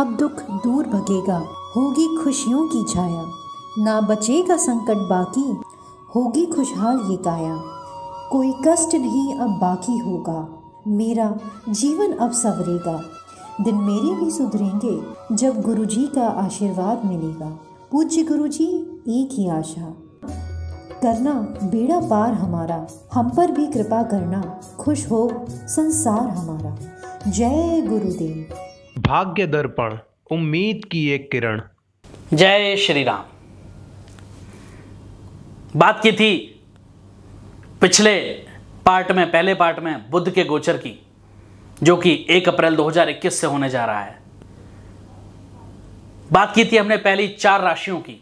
अब दुख दूर भगेगा होगी खुशियों की छाया ना बचेगा संकट बाकी होगी खुशहाल ये काया कोई कष्ट नहीं अब बाकी होगा मेरा जीवन अब सवरेगा दिन मेरे भी सुधरेंगे जब गुरुजी का आशीर्वाद मिलेगा पूज्य गुरुजी एक ही आशा करना बेड़ा पार हमारा हम पर भी कृपा करना खुश हो संसार हमारा जय गुरुदेव भाग्य दर्पण उम्मीद की एक किरण जय श्री राम बात की थी पिछले पार्ट में पहले पार्ट में बुद्ध के गोचर की जो कि 1 अप्रैल 2021 से होने जा रहा है बात की थी हमने पहली चार राशियों की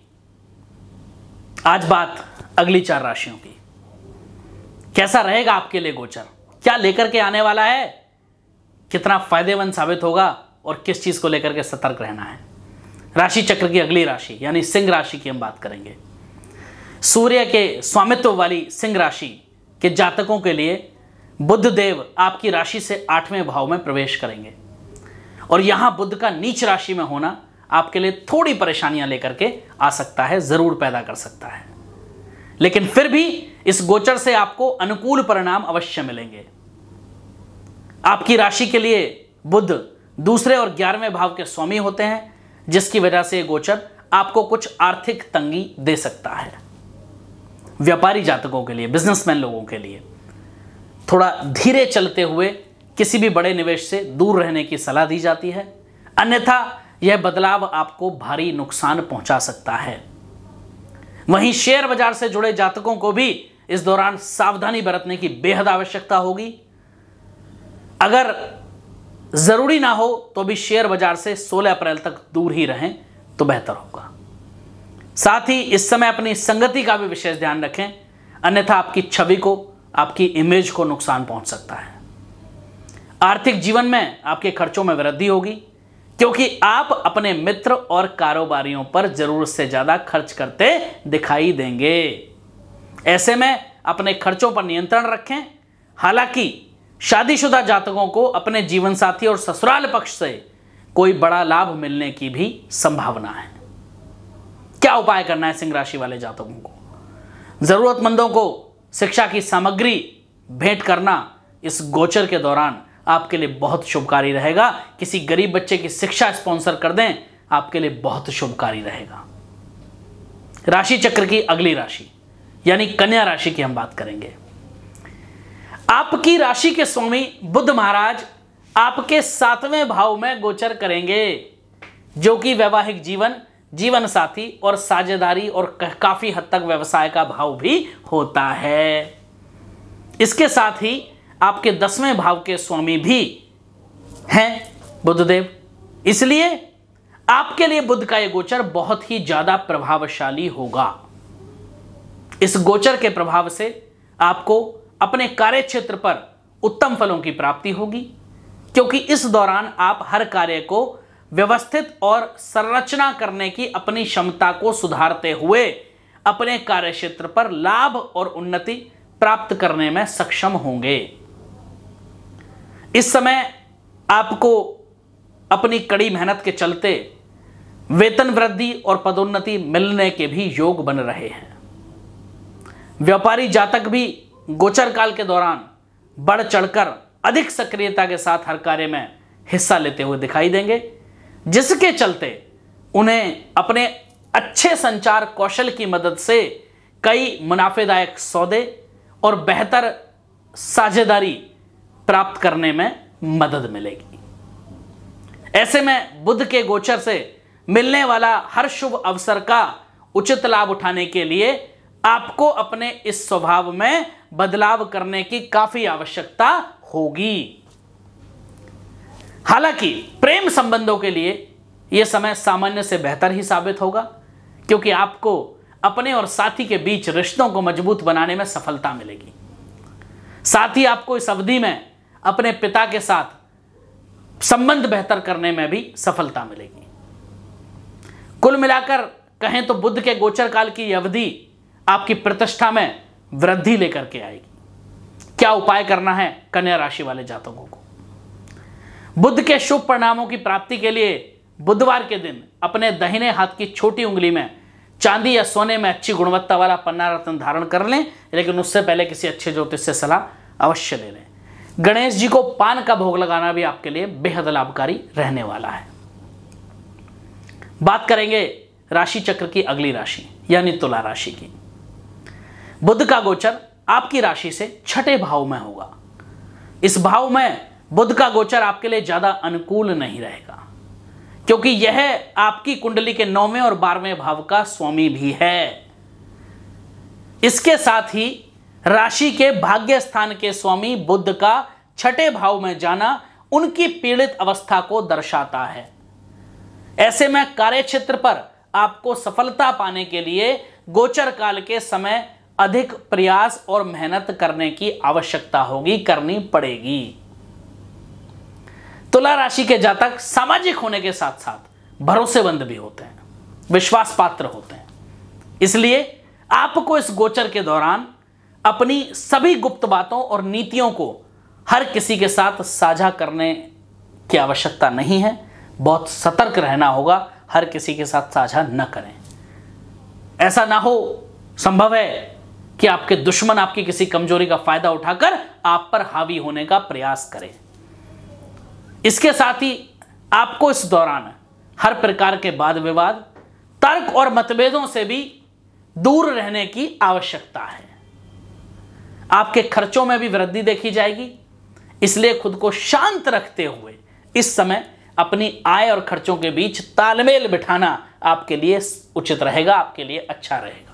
आज बात अगली चार राशियों की कैसा रहेगा आपके लिए गोचर क्या लेकर के आने वाला है कितना फायदेमंद साबित होगा और किस चीज़ को लेकर के सतर्क रहना है राशि चक्र की अगली राशि यानी सिंह राशि की हम बात करेंगे सूर्य के स्वामित्व वाली सिंह राशि के जातकों के लिए बुद्ध देव आपकी राशि से आठवें भाव में प्रवेश करेंगे और यहाँ बुद्ध का नीच राशि में होना आपके लिए थोड़ी परेशानियां लेकर के आ सकता है ज़रूर पैदा कर सकता है लेकिन फिर भी इस गोचर से आपको अनुकूल परिणाम अवश्य मिलेंगे आपकी राशि के लिए बुद्ध दूसरे और ग्यारहवें भाव के स्वामी होते हैं जिसकी वजह से गोचर आपको कुछ आर्थिक तंगी दे सकता है व्यापारी जातकों के लिए बिजनेसमैन लोगों के लिए थोड़ा धीरे चलते हुए किसी भी बड़े निवेश से दूर रहने की सलाह दी जाती है अन्यथा यह बदलाव आपको भारी नुकसान पहुंचा सकता है वहीं शेयर बाजार से जुड़े जातकों को भी इस दौरान सावधानी बरतने की बेहद आवश्यकता होगी अगर ज़रूरी ना हो तो भी शेयर बाजार से 16 अप्रैल तक दूर ही रहें तो बेहतर होगा साथ ही इस समय अपनी संगति का भी विशेष ध्यान रखें अन्यथा आपकी छवि को आपकी इमेज को नुकसान पहुंच सकता है आर्थिक जीवन में आपके खर्चों में वृद्धि होगी क्योंकि आप अपने मित्र और कारोबारियों पर जरूरत से ज़्यादा खर्च करते दिखाई देंगे ऐसे में अपने खर्चों पर नियंत्रण रखें हालांकि शादीशुदा जातकों को अपने जीवन साथी और ससुराल पक्ष से कोई बड़ा लाभ मिलने की भी संभावना है क्या उपाय करना है सिंह राशि वाले जातकों को जरूरतमंदों को शिक्षा की सामग्री भेंट करना इस गोचर के दौरान आपके लिए बहुत शुभकारी रहेगा किसी गरीब बच्चे की शिक्षा स्पॉन्सर कर दें आपके लिए बहुत शुभकारी रहेगा राशि चक्र की अगली राशि यानी कन्या राशि की हम बात करेंगे आपकी राशि के स्वामी बुद्ध महाराज आपके सातवें भाव में गोचर करेंगे जो कि वैवाहिक जीवन जीवन साथी और साझेदारी और काफ़ी हद तक व्यवसाय का भाव भी होता है इसके साथ ही आपके दसवें भाव के स्वामी भी हैं बुद्धदेव इसलिए आपके लिए बुद्ध का यह गोचर बहुत ही ज़्यादा प्रभावशाली होगा इस गोचर के प्रभाव से आपको अपने कार्य क्षेत्र पर उत्तम फलों की प्राप्ति होगी क्योंकि इस दौरान आप हर कार्य को व्यवस्थित और संरचना करने की अपनी क्षमता को सुधारते हुए अपने कार्य क्षेत्र पर लाभ और उन्नति प्राप्त करने में सक्षम होंगे इस समय आपको अपनी कड़ी मेहनत के चलते वेतन वृद्धि और पदोन्नति मिलने के भी योग बन रहे हैं व्यापारी जातक भी गोचर काल के दौरान बढ़ चढ़कर अधिक सक्रियता के साथ हर कार्य में हिस्सा लेते हुए दिखाई देंगे जिसके चलते उन्हें अपने अच्छे संचार कौशल की मदद से कई मुनाफेदायक सौदे और बेहतर साझेदारी प्राप्त करने में मदद मिलेगी ऐसे में बुद्ध के गोचर से मिलने वाला हर शुभ अवसर का उचित लाभ उठाने के लिए आपको अपने इस स्वभाव में बदलाव करने की काफी आवश्यकता होगी हालांकि प्रेम संबंधों के लिए यह समय सामान्य से बेहतर ही साबित होगा क्योंकि आपको अपने और साथी के बीच रिश्तों को मजबूत बनाने में सफलता मिलेगी साथ ही आपको इस अवधि में अपने पिता के साथ संबंध बेहतर करने में भी सफलता मिलेगी कुल मिलाकर कहें तो बुद्ध के गोचर काल की अवधि आपकी प्रतिष्ठा में वृद्धि लेकर के आएगी क्या उपाय करना है कन्या राशि वाले जातकों को बुद्ध के शुभ परिणामों की प्राप्ति के लिए बुधवार के दिन अपने दहिने हाथ की छोटी उंगली में चांदी या सोने में अच्छी गुणवत्ता वाला पन्ना रत्न धारण कर लें लेकिन उससे पहले किसी अच्छे ज्योतिष से सलाह अवश्य ले लें गणेश जी को पान का भोग लगाना भी आपके लिए बेहद लाभकारी रहने वाला है बात करेंगे राशि चक्र की अगली राशि यानी तुला राशि की बुद्ध का गोचर आपकी राशि से छठे भाव में होगा इस भाव में बुद्ध का गोचर आपके लिए ज़्यादा अनुकूल नहीं रहेगा क्योंकि यह आपकी कुंडली के नौवें और बारहवें भाव का स्वामी भी है इसके साथ ही राशि के भाग्य स्थान के स्वामी बुद्ध का छठे भाव में जाना उनकी पीड़ित अवस्था को दर्शाता है ऐसे में कार्य क्षेत्र पर आपको सफलता पाने के लिए गोचर काल के समय अधिक प्रयास और मेहनत करने की आवश्यकता होगी करनी पड़ेगी तुला राशि के जातक सामाजिक होने के साथ साथ भरोसेमंद भी होते हैं विश्वास पात्र होते हैं इसलिए आपको इस गोचर के दौरान अपनी सभी गुप्त बातों और नीतियों को हर किसी के साथ साझा करने की आवश्यकता नहीं है बहुत सतर्क रहना होगा हर किसी के साथ साझा न करें ऐसा ना हो संभव है कि आपके दुश्मन आपकी किसी कमजोरी का फायदा उठाकर आप पर हावी होने का प्रयास करें इसके साथ ही आपको इस दौरान हर प्रकार के वाद विवाद तर्क और मतभेदों से भी दूर रहने की आवश्यकता है आपके खर्चों में भी वृद्धि देखी जाएगी इसलिए खुद को शांत रखते हुए इस समय अपनी आय और खर्चों के बीच तालमेल बिठाना आपके लिए उचित रहेगा आपके लिए अच्छा रहेगा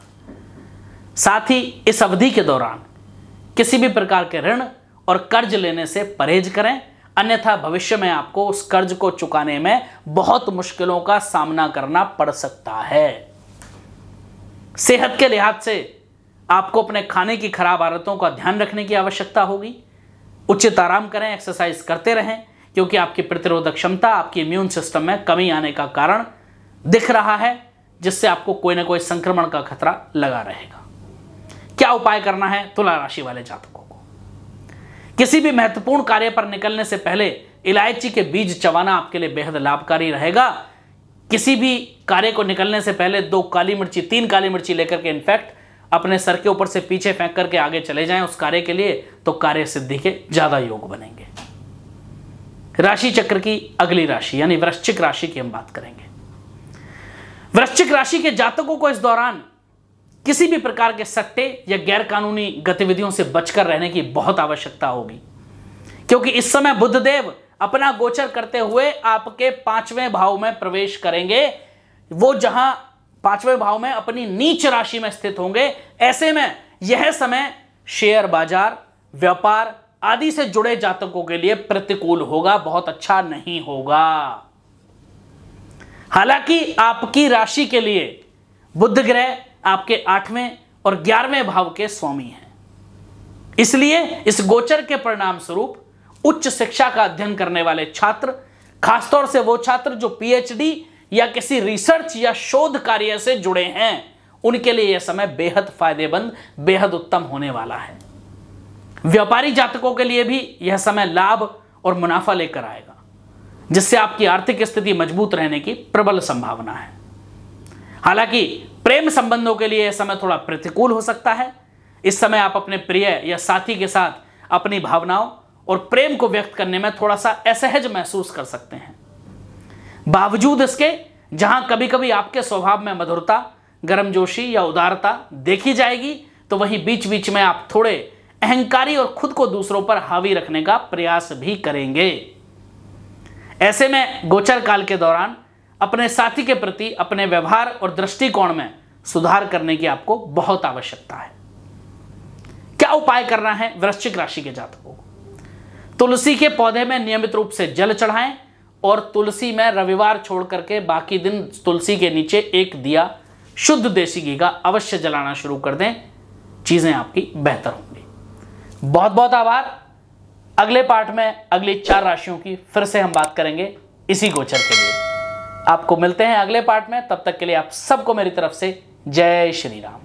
साथ ही इस अवधि के दौरान किसी भी प्रकार के ऋण और कर्ज लेने से परहेज करें अन्यथा भविष्य में आपको उस कर्ज को चुकाने में बहुत मुश्किलों का सामना करना पड़ सकता है सेहत के लिहाज से आपको अपने खाने की खराब आदतों का ध्यान रखने की आवश्यकता होगी उचित आराम करें एक्सरसाइज करते रहें क्योंकि आपकी प्रतिरोधक क्षमता आपकी इम्यून सिस्टम में कमी आने का कारण दिख रहा है जिससे आपको कोई ना कोई संक्रमण का खतरा लगा रहेगा क्या उपाय करना है तुला राशि वाले जातकों को किसी भी महत्वपूर्ण कार्य पर निकलने से पहले इलायची के बीज चबाना आपके लिए बेहद लाभकारी रहेगा किसी भी कार्य को निकलने से पहले दो काली मिर्ची तीन काली मिर्ची लेकर के इनफैक्ट अपने सर के ऊपर से पीछे फेंक करके आगे चले जाएं उस कार्य के लिए तो कार्य सिद्धि के ज्यादा योग बनेंगे राशि चक्र की अगली राशि यानी वृश्चिक राशि की हम बात करेंगे वृश्चिक राशि के जातकों को इस दौरान किसी भी प्रकार के सट्टे या गैरकानूनी गतिविधियों से बचकर रहने की बहुत आवश्यकता होगी क्योंकि इस समय बुद्धदेव अपना गोचर करते हुए आपके पांचवें भाव में प्रवेश करेंगे वो जहां पांचवें भाव में अपनी नीच राशि में स्थित होंगे ऐसे में यह समय शेयर बाजार व्यापार आदि से जुड़े जातकों के लिए प्रतिकूल होगा बहुत अच्छा नहीं होगा हालांकि आपकी राशि के लिए बुद्ध ग्रह आपके आठवें और ग्यारहवें भाव के स्वामी हैं इसलिए इस गोचर के परिणाम स्वरूप उच्च शिक्षा का अध्ययन करने वाले छात्र खासतौर से वो छात्र जो पीएचडी या किसी रिसर्च या शोध कार्य से जुड़े हैं उनके लिए यह समय बेहद फायदेमंद बेहद उत्तम होने वाला है व्यापारी जातकों के लिए भी यह समय लाभ और मुनाफा लेकर आएगा जिससे आपकी आर्थिक स्थिति मजबूत रहने की प्रबल संभावना है हालांकि प्रेम संबंधों के लिए यह समय थोड़ा प्रतिकूल हो सकता है इस समय आप अपने प्रिय या साथी के साथ अपनी भावनाओं और प्रेम को व्यक्त करने में थोड़ा सा असहज महसूस कर सकते हैं बावजूद इसके जहां कभी कभी आपके स्वभाव में मधुरता गर्मजोशी या उदारता देखी जाएगी तो वहीं बीच बीच में आप थोड़े अहंकारी और खुद को दूसरों पर हावी रखने का प्रयास भी करेंगे ऐसे में गोचर काल के दौरान अपने साथी के प्रति अपने व्यवहार और दृष्टिकोण में सुधार करने की आपको बहुत आवश्यकता है क्या उपाय करना है वृश्चिक राशि के जातकों को तुलसी के पौधे में नियमित रूप से जल चढ़ाएं और तुलसी में रविवार छोड़ करके बाकी दिन तुलसी के नीचे एक दिया शुद्ध देसी घी का अवश्य जलाना शुरू कर दें चीज़ें आपकी बेहतर होंगी बहुत बहुत आभार अगले पार्ट में अगली चार राशियों की फिर से हम बात करेंगे इसी गोचर के लिए आपको मिलते हैं अगले पार्ट में तब तक के लिए आप सबको मेरी तरफ से जय श्री राम